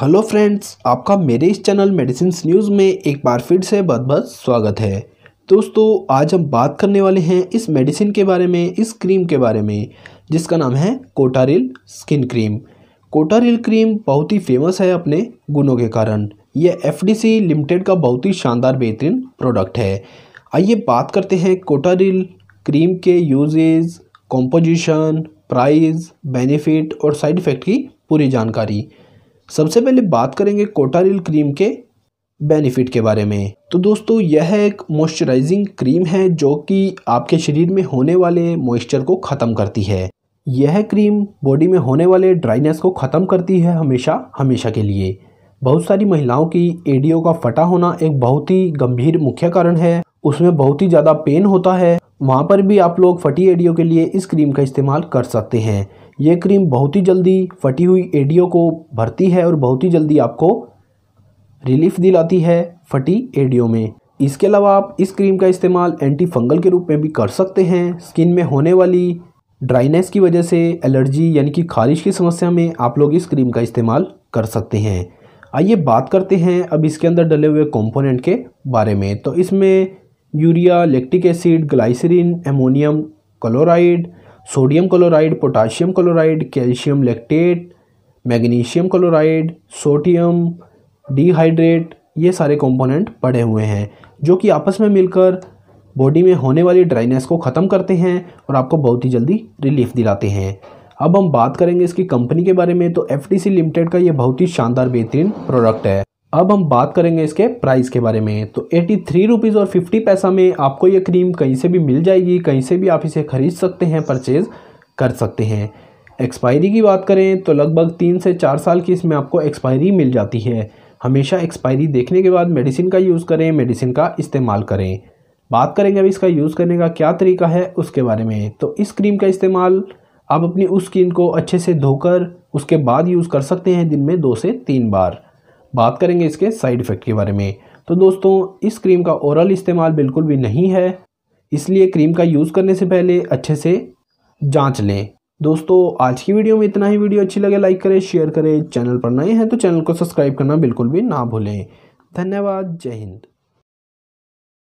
hello friends आपका मेरे इस चैनल मेडिसिन न्यूज़ में एक बार फिर से बहुत बहुत स्वागत है दोस्तों आज हम बात करने वाले हैं इस मेडिसिन के बारे में इस क्रीम के बारे में जिसका नाम है Cotaryl skin cream Cotaryl cream बहुत ही फेमस है अपने गुणों के कारण यह एफ लिमिटेड का बहुत ही शानदार बेहतरीन प्रोडक्ट है आइए बात करते हैं कोटारिल क्रीम के यूजेज कॉम्पोजिशन प्राइस बेनिफिट और साइड इफ़ेक्ट की पूरी जानकारी सबसे पहले बात करेंगे कोटारिल क्रीम के बेनिफिट के बारे में तो दोस्तों यह एक मॉइस्चराइजिंग क्रीम है जो कि आपके शरीर में होने वाले मॉइस्चर को ख़त्म करती है यह क्रीम बॉडी में होने वाले ड्राइनेस को ख़त्म करती है हमेशा हमेशा के लिए बहुत सारी महिलाओं की एडियो का फटा होना एक बहुत ही गंभीर मुख्य कारण है उसमें बहुत ही ज़्यादा पेन होता है वहाँ पर भी आप लोग फटी एडियो के लिए इस क्रीम का इस्तेमाल कर सकते हैं ये क्रीम बहुत ही जल्दी फटी हुई एडियो को भरती है और बहुत ही जल्दी आपको रिलीफ दिलाती है फटी एडियो में इसके अलावा आप इस क्रीम का इस्तेमाल एंटी फंगल के रूप में भी कर सकते हैं स्किन में होने वाली ड्राइनेस की वजह से एलर्जी यानी कि खारिश की समस्या में आप लोग इस क्रीम का इस्तेमाल कर सकते हैं आइए बात करते हैं अब इसके अंदर डले हुए कंपोनेंट के बारे में तो इसमें urea lactic acid glycerin ammonium chloride sodium chloride potassium chloride calcium lactate magnesium chloride sodium dihydrate ये सारे कंपोनेंट पड़े हुए हैं जो कि आपस में मिलकर बॉडी में होने वाली ड्राइनेस को ख़त्म करते हैं और आपको बहुत ही जल्दी रिलीफ दिलाते हैं अब हम बात करेंगे इसकी कंपनी के बारे में तो एफ लिमिटेड का ये बहुत ही शानदार बेहतरीन प्रोडक्ट है अब हम बात करेंगे इसके प्राइस के बारे में तो एटी थ्री रुपीज़ और फिफ्टी पैसा में आपको ये क्रीम कहीं से भी मिल जाएगी कहीं से भी आप इसे ख़रीद सकते हैं परचेज़ कर सकते हैं एक्सपायरी की बात करें तो लगभग तीन से चार साल की इसमें आपको एक्सपायरी मिल जाती है हमेशा एक्सपायरी देखने के बाद मेडिसिन का यूज़ करें मेडिसिन का इस्तेमाल करें बात करेंगे अब इसका यूज़ करने का क्या तरीका है उसके बारे में तो इस क्रीम का इस्तेमाल आप अपनी उस स्किन को अच्छे से धोकर उसके बाद यूज़ कर सकते हैं दिन में दो से तीन बार बात करेंगे इसके साइड इफ़ेक्ट के बारे में तो दोस्तों इस क्रीम का ओरल इस्तेमाल बिल्कुल भी नहीं है इसलिए क्रीम का यूज़ करने से पहले अच्छे से जांच लें दोस्तों आज की वीडियो में इतना ही वीडियो अच्छी लगे लाइक करें शेयर करें चैनल पर नए हैं तो चैनल को सब्सक्राइब करना बिल्कुल भी ना भूलें धन्यवाद जय हिंद